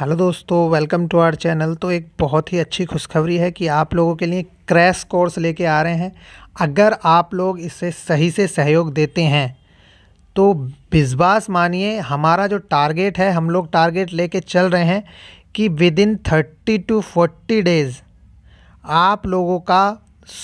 hello दोस्तों welcome to our channel तो एक बहुत ही अच्छी खुशखबरी है कि आप लोगों के लिए क्रैश कोर्स लेके आ रहे हैं अगर आप लोग इसे सही से सहयोग देते हैं तो विश्वास मानिए हमारा जो टारगेट है हम लोग टारगेट लेके चल रहे हैं कि within thirty to forty days आप लोगों का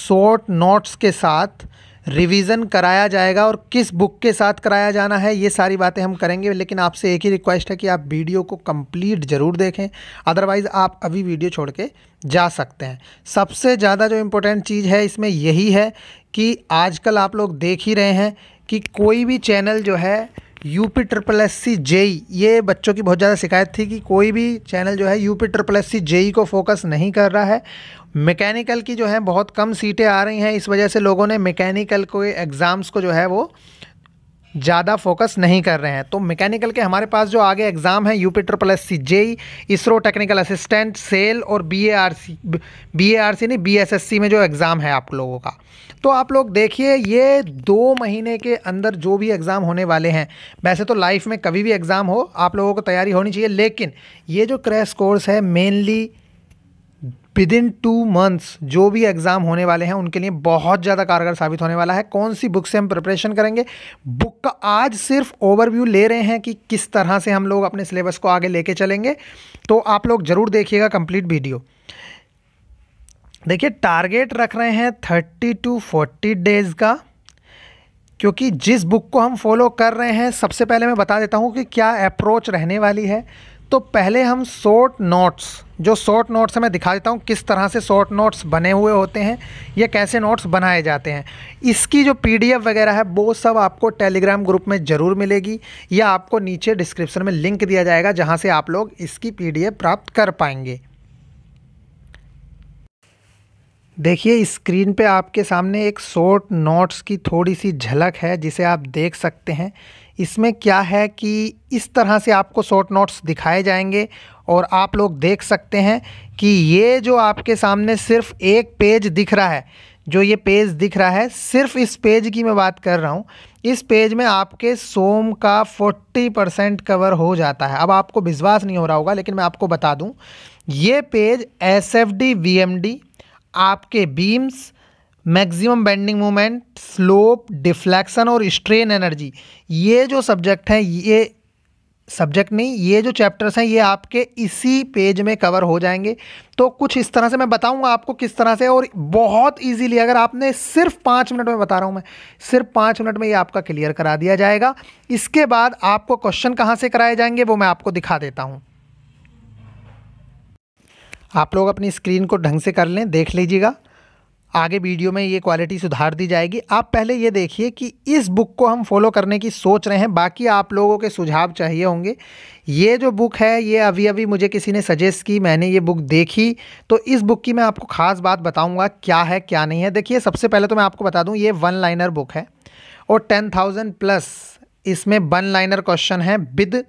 शॉर्ट नोट्स के साथ रिवीजन कराया जाएगा और किस बुक के साथ कराया जाना है ये सारी बातें हम करेंगे लेकिन आपसे एक ही रिक्वेस्ट है कि आप वीडियो को कंप्लीट ज़रूर देखें अदरवाइज़ आप अभी वीडियो छोड़ के जा सकते हैं सबसे ज़्यादा जो इम्पोर्टेंट चीज़ है इसमें यही है कि आजकल आप लोग देख ही रहे हैं कि कोई भी चैनल जो है UP triple S C JE ये बच्चों की बहुत ज़्यादा शिकायत थी कि कोई भी चैनल जो है UP triple S C JE को फोकस नहीं कर रहा है मैकेनिकल की जो है बहुत कम सीटें आ रही हैं इस वजह से लोगों ने मैकेनिकल के एग्ज़ाम्स को जो है वो ज़्यादा फोकस नहीं कर रहे हैं तो मैकेनिकल के हमारे पास जो आगे एग्ज़ाम है P triple S C JE ISRO technical assistant सेल और B A R C B A R C नहीं बी एस एस सी में जो एग्ज़ाम है आप लोगों का तो आप लोग देखिए ये दो महीने के अंदर जो भी एग्ज़ाम होने वाले हैं वैसे तो लाइफ में कभी भी एग्ज़ाम हो आप लोगों को तैयारी होनी चाहिए लेकिन ये जो क्रैश कोर्स है mainly within two months जो भी एग्ज़ाम होने वाले हैं उनके लिए बहुत ज़्यादा कारगर साबित होने वाला है कौन सी बुक से हम प्रिपरेशन करेंगे बुक का आज सिर्फ ओवरव्यू ले रहे हैं कि किस तरह से हम लोग अपने सिलेबस को आगे लेके चलेंगे तो आप लोग ज़रूर देखिएगा कंप्लीट वीडियो देखिए टारगेट रख रहे हैं थर्टी टू फोर्टी डेज़ का क्योंकि जिस बुक को हम फॉलो कर रहे हैं सबसे पहले मैं बता देता हूँ कि क्या अप्रोच रहने वाली है तो पहले हम शॉर्ट नोट्स जो शॉर्ट नोट्स मैं दिखा देता हूँ किस तरह से शॉर्ट नोट्स बने हुए होते हैं या कैसे नोट्स बनाए जाते हैं इसकी जो पीडीएफ वगैरह है वो सब आपको टेलीग्राम ग्रुप में ज़रूर मिलेगी या आपको नीचे डिस्क्रिप्शन में लिंक दिया जाएगा जहाँ से आप लोग इसकी पी प्राप्त कर पाएंगे देखिए स्क्रीन पे आपके सामने एक शॉर्ट नोट्स की थोड़ी सी झलक है जिसे आप देख सकते हैं इसमें क्या है कि इस तरह से आपको शॉर्ट नोट्स दिखाए जाएंगे और आप लोग देख सकते हैं कि ये जो आपके सामने सिर्फ एक पेज दिख रहा है जो ये पेज दिख रहा है सिर्फ इस पेज की मैं बात कर रहा हूँ इस पेज में आपके सोम का 40 परसेंट कवर हो जाता है अब आपको विश्वास नहीं हो रहा होगा लेकिन मैं आपको बता दूँ ये page S F D B M D आपके beams maximum bending moment slope deflection और स्ट्रेन एनर्जी ये जो सब्जेक्ट हैं ये सब्जेक्ट नहीं ये जो चैप्टर्स हैं ये आपके इसी पेज में कवर हो जाएंगे तो कुछ इस तरह से मैं बताऊंगा आपको किस तरह से और बहुत इजीली अगर आपने सिर्फ पाँच मिनट में बता रहा हूँ मैं सिर्फ पाँच मिनट में ये आपका क्लियर करा दिया जाएगा इसके बाद आपको क्वेश्चन कहाँ से कराए जाएंगे वो मैं आपको दिखा देता हूँ आप लोग अपनी स्क्रीन को ढंग से कर लें देख लीजिएगा आगे वीडियो में ये क्वालिटी सुधार दी जाएगी आप पहले ये देखिए कि इस बुक को हम फॉलो करने की सोच रहे हैं बाकी आप लोगों के सुझाव चाहिए होंगे ये जो बुक है ये अभी अभी मुझे किसी ने सजेस्ट की मैंने ये बुक देखी तो इस बुक की मैं आपको ख़ास बात बताऊँगा क्या है क्या नहीं है देखिए सबसे पहले तो मैं आपको बता दूँ ये वन लाइनर बुक है और टेन थाउजेंड प्लस इसमें वन लाइनर क्वेश्चन है विद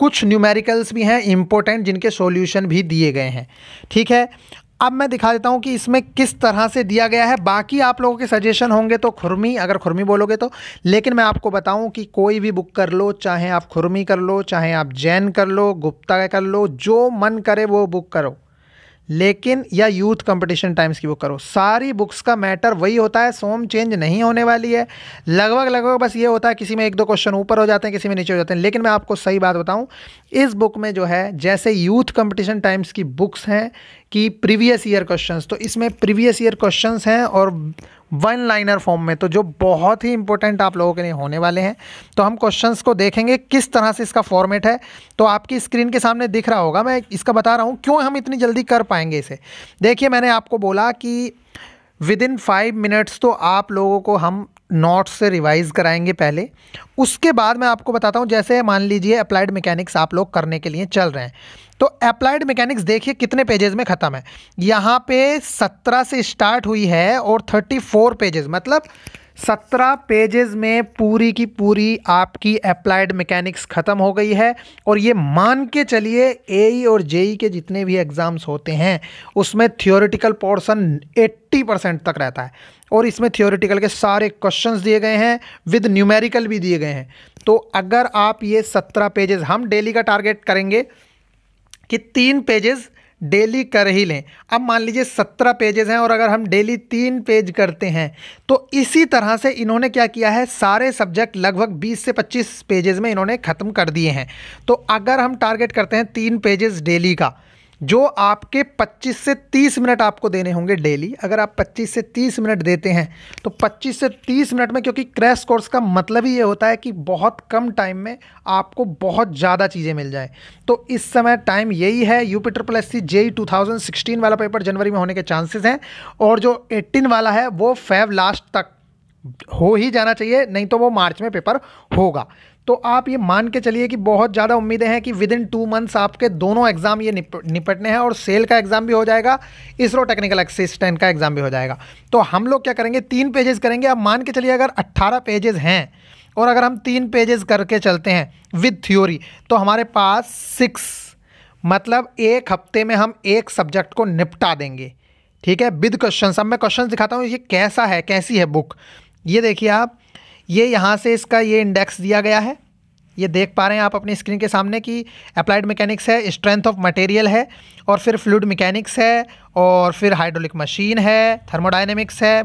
कुछ न्यूमेरिकल्स भी हैं इम्पोर्टेंट जिनके सॉल्यूशन भी दिए गए हैं ठीक है अब मैं दिखा देता हूँ कि इसमें किस तरह से दिया गया है बाकी आप लोगों के सजेशन होंगे तो खुरमी अगर खुरमी बोलोगे तो लेकिन मैं आपको बताऊँ कि कोई भी बुक कर लो चाहे आप खुरमी कर लो चाहे आप जैन कर लो गुप्ता कर लो जो मन करे वो बुक करो लेकिन या यूथ कंपटीशन टाइम्स की बुक करो सारी बुक्स का मैटर वही होता है सोम चेंज नहीं होने वाली है लगभग लगभग बस ये होता है किसी में एक दो क्वेश्चन ऊपर हो जाते हैं किसी में नीचे हो जाते हैं लेकिन मैं आपको सही बात बताऊं इस बुक में जो है जैसे यूथ कंपटीशन टाइम्स की बुक्स हैं कि प्रीवियस ईयर क्वेश्चन तो इसमें प्रीवियस ईयर क्वेश्चन हैं और वन लाइनर फॉर्म में तो जो बहुत ही इंपॉर्टेंट आप लोगों के लिए होने वाले हैं तो हम क्वेश्चंस को देखेंगे किस तरह से इसका फॉर्मेट है तो आपकी स्क्रीन के सामने दिख रहा होगा मैं इसका बता रहा हूँ क्यों हम इतनी जल्दी कर पाएंगे इसे देखिए मैंने आपको बोला कि विद इन फाइव मिनट्स तो आप लोगों को हम नोट्स से रिवाइज कराएंगे पहले उसके बाद मैं आपको बताता हूँ जैसे मान लीजिए अप्लाइड मैकेनिक्स आप लोग करने के लिए चल रहे हैं तो अप्लाइड मैकेनिक्स देखिए कितने पेजेस में ख़त्म है यहाँ पे सत्रह से स्टार्ट हुई है और थर्टी फोर पेजेस मतलब सत्रह पेजेस में पूरी की पूरी आपकी अप्लाइड मैकेनिक्स ख़त्म हो गई है और ये मान के चलिए ए e और जे e के जितने भी एग्ज़ाम्स होते हैं उसमें थियोरिटिकल पोर्सन एट्टी परसेंट तक रहता है और इसमें थियोरिटिकल के सारे क्वेश्चंस दिए गए हैं विद न्यूमेरिकल भी दिए गए हैं तो अगर आप ये सत्रह पेजेस हम डेली का टारगेट करेंगे कि तीन पेजेस डेली कर ही लें अब मान लीजिए सत्रह पेजेस हैं और अगर हम डेली तीन पेज करते हैं तो इसी तरह से इन्होंने क्या किया है सारे सब्जेक्ट लगभग बीस से पच्चीस पेजेस में इन्होंने ख़त्म कर दिए हैं तो अगर हम टारगेट करते हैं तीन पेजेस डेली का जो आपके 25 से 30 मिनट आपको देने होंगे डेली अगर आप 25 से 30 मिनट देते हैं तो 25 से 30 मिनट में क्योंकि क्रैश कोर्स का मतलब ही ये होता है कि बहुत कम टाइम में आपको बहुत ज़्यादा चीज़ें मिल जाएँ तो इस समय टाइम यही है U P triple S C JE two वाला पेपर जनवरी में होने के चांसेस हैं और जो एट्टीन वाला है वो फैव लास्ट तक हो ही जाना चाहिए नहीं तो वो मार्च में पेपर होगा तो आप ये मान के चलिए कि बहुत ज़्यादा उम्मीदें हैं कि विद इन टू मंथ्स आपके दोनों एग्ज़ाम ये निप, निपटने हैं और सेल का एग्ज़ाम भी हो जाएगा इसरो टेक्निकल असिस्टेंट का एग्ज़ाम भी हो जाएगा तो हम लोग क्या करेंगे तीन पेजेस करेंगे आप मान के चलिए अगर अट्ठारह पेजेस हैं और अगर हम तीन पेजेस करके चलते हैं विद थ्योरी तो हमारे पास सिक्स मतलब एक हफ्ते में हम एक सब्जेक्ट को निपटा देंगे ठीक है विद क्वेश्चन अब मैं क्वेश्चन दिखाता हूँ ये कैसा है कैसी है बुक ये देखिए आप ये यहाँ से इसका ये इंडेक्स दिया गया है ये देख पा रहे हैं आप अपनी स्क्रीन के सामने कि अप्लाइड मैकेनिक्स है स्ट्रेंथ ऑफ मटेरियल है और फिर फ्लूड मैकेनिक्स है और फिर हाइड्रोलिक मशीन है थर्मोडाइनमिक्स है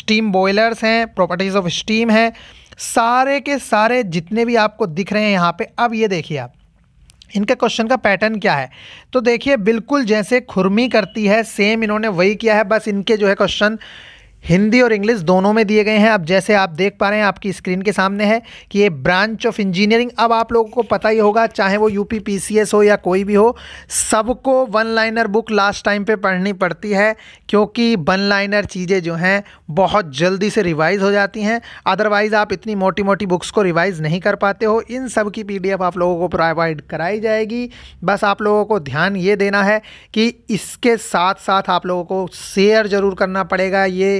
स्टीम बॉयलर्स हैं प्रॉपर्टीज़ ऑफ स्टीम है सारे के सारे जितने भी आपको दिख रहे हैं यहाँ पे अब ये देखिए आप इनके क्वेश्चन का पैटर्न क्या है तो देखिए बिल्कुल जैसे खुरमी करती है सेम इन्होंने वही किया है बस इनके जो है क्वेश्चन हिंदी और इंग्लिश दोनों में दिए गए हैं अब जैसे आप देख पा रहे हैं आपकी स्क्रीन के सामने है कि ये ब्रांच ऑफ इंजीनियरिंग अब आप लोगों को पता ही होगा चाहे वो यूपी पीसीएस हो या कोई भी हो सबको one liner book last time पे पढ़नी पड़ती है क्योंकि वन लाइनर चीज़ें जो हैं बहुत जल्दी से रिवाइज़ हो जाती हैं अदरवाइज़ आप इतनी मोटी मोटी बुक्स को रिवाइज़ नहीं कर पाते हो इन सब की पी आप लोगों को प्रोवाइड कराई जाएगी बस आप लोगों को ध्यान ये देना है कि इसके साथ साथ आप लोगों को शेयर ज़रूर करना पड़ेगा ये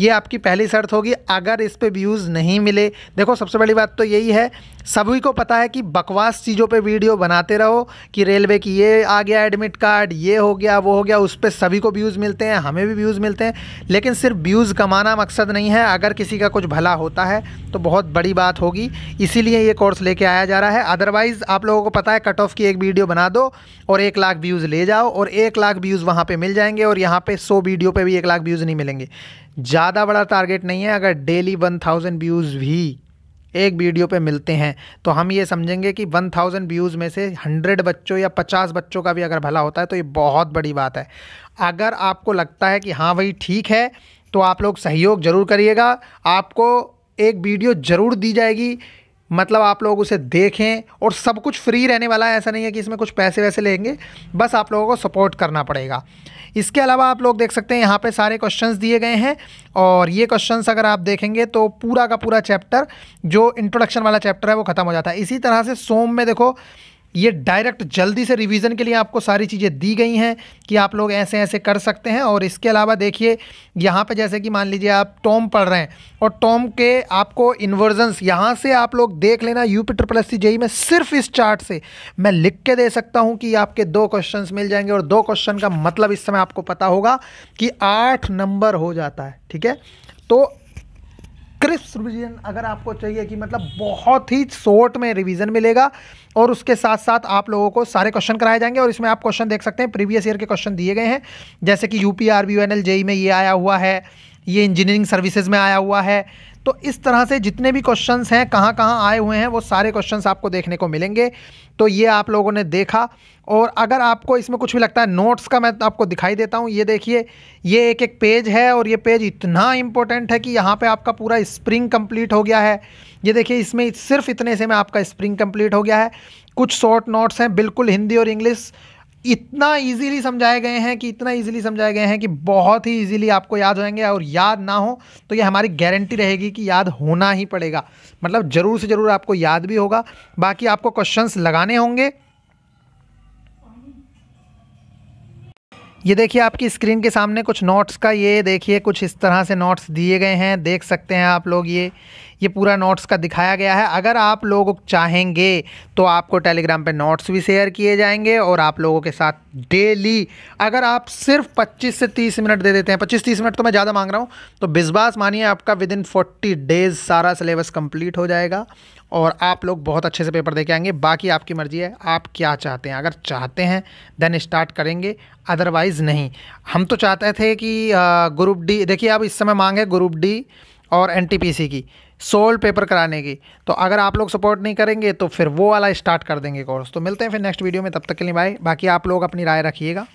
ये आपकी पहली शर्त होगी अगर इस पर व्यूज़ नहीं मिले देखो सबसे बड़ी बात तो यही है सभी को पता है कि बकवास चीज़ों पे वीडियो बनाते रहो कि रेलवे की ये आ गया एडमिट कार्ड ये हो गया वो हो गया उस पर सभी को व्यूज़ मिलते हैं हमें भी व्यूज़ मिलते हैं लेकिन सिर्फ व्यूज़ कमाना मकसद नहीं है अगर किसी का कुछ भला होता है तो बहुत बड़ी बात होगी इसीलिए ये कोर्स लेके आया जा रहा है अदरवाइज़ आप लोगों को पता है कट ऑफ की एक वीडियो बना दो और एक लाख व्यूज़ ले जाओ और एक लाख व्यूज़ वहाँ पर मिल जाएंगे और यहाँ पर सौ वीडियो पर भी एक लाख व्यूज़ नहीं मिलेंगे ज़्यादा बड़ा टारगेट नहीं है अगर डेली वन थाउजेंड व्यूज़ भी एक वीडियो पे मिलते हैं तो हम ये समझेंगे कि 1000 व्यूज़ में से 100 बच्चों या 50 बच्चों का भी अगर भला होता है तो ये बहुत बड़ी बात है अगर आपको लगता है कि हाँ भाई ठीक है तो आप लोग सहयोग ज़रूर करिएगा आपको एक वीडियो ज़रूर दी जाएगी मतलब आप लोग उसे देखें और सब कुछ फ्री रहने वाला है ऐसा नहीं है कि इसमें कुछ पैसे वैसे लेंगे बस आप लोगों को सपोर्ट करना पड़ेगा इसके अलावा आप लोग देख सकते हैं यहाँ पे सारे क्वेश्चंस दिए गए हैं और ये क्वेश्चंस अगर आप देखेंगे तो पूरा का पूरा चैप्टर जो इंट्रोडक्शन वाला चैप्टर है वो ख़त्म हो जाता है इसी तरह से सोम में देखो ये डायरेक्ट जल्दी से रिवीजन के लिए आपको सारी चीज़ें दी गई हैं कि आप लोग ऐसे ऐसे कर सकते हैं और इसके अलावा देखिए यहाँ पे जैसे कि मान लीजिए आप टॉम पढ़ रहे हैं और टॉम के आपको इन्वर्जन्स यहाँ से आप लोग देख लेना U P triple S C JE में सिर्फ इस चार्ट से मैं लिख के दे सकता हूँ कि आपके दो क्वेश्चन मिल जाएंगे और दो क्वेश्चन का मतलब इस समय आपको पता होगा कि आठ नंबर हो जाता है ठीक है तो क्रिस्प रिविजन अगर आपको चाहिए कि मतलब बहुत ही शॉर्ट में रिवीजन मिलेगा और उसके साथ साथ आप लोगों को सारे क्वेश्चन कराए जाएंगे और इसमें आप क्वेश्चन देख सकते हैं प्रीवियस ईयर के क्वेश्चन दिए गए हैं जैसे कि U P R B N L JE में ये आया हुआ है ये इंजीनियरिंग सर्विसेज में आया हुआ है तो इस तरह से जितने भी क्वेश्चन हैं कहाँ कहाँ आए हुए हैं वो सारे क्वेश्चन आपको देखने को मिलेंगे तो ये आप लोगों ने देखा और अगर आपको इसमें कुछ भी लगता है नोट्स का मैं आपको दिखाई देता हूँ ये देखिए ये एक एक पेज है और ये पेज इतना इम्पोर्टेंट है कि यहाँ पे आपका पूरा स्प्रिंग कंप्लीट हो गया है ये देखिए इसमें सिर्फ इतने से में आपका स्प्रिंग कंप्लीट हो गया है कुछ शॉर्ट नोट्स हैं बिल्कुल हिंदी और इंग्लिश इतना इजीली समझाए गए हैं कि इतना इजीली समझाए गए हैं कि बहुत ही इजीली आपको याद होएंगे और याद ना हो तो ये हमारी गारंटी रहेगी कि याद होना ही पड़ेगा मतलब ज़रूर से ज़रूर आपको याद भी होगा बाकी आपको क्वेश्चंस लगाने होंगे ये देखिए आपकी स्क्रीन के सामने कुछ नोट्स का ये देखिए कुछ इस तरह से नोट्स दिए गए हैं देख सकते हैं आप लोग ये ये पूरा नोट्स का दिखाया गया है अगर आप लोग चाहेंगे तो आपको टेलीग्राम पे नोट्स भी शेयर किए जाएंगे और आप लोगों के साथ डेली अगर आप सिर्फ 25 से 30 मिनट दे देते हैं 25-30 मिनट तो मैं ज़्यादा मांग रहा हूँ तो बिजबास मानिए आपका विद इन फोर्टी डेज सारा सिलेबस कंप्लीट हो जाएगा और आप लोग बहुत अच्छे से पेपर दे के आएंगे बाकी आपकी मर्ज़ी है आप क्या चाहते हैं अगर चाहते हैं देन स्टार्ट करेंगे अदरवाइज़ नहीं हम तो चाहते थे कि ग्रुप डी देखिए आप इस समय मांगे ग्रुप डी और एन की सोल्ड पेपर कराने की तो अगर आप लोग सपोर्ट नहीं करेंगे तो फिर वो वाला स्टार्ट कर देंगे कोर्स तो मिलते हैं फिर नेक्स्ट वीडियो में तब तक के लिए बाय बाकी आप लोग अपनी राय रखिएगा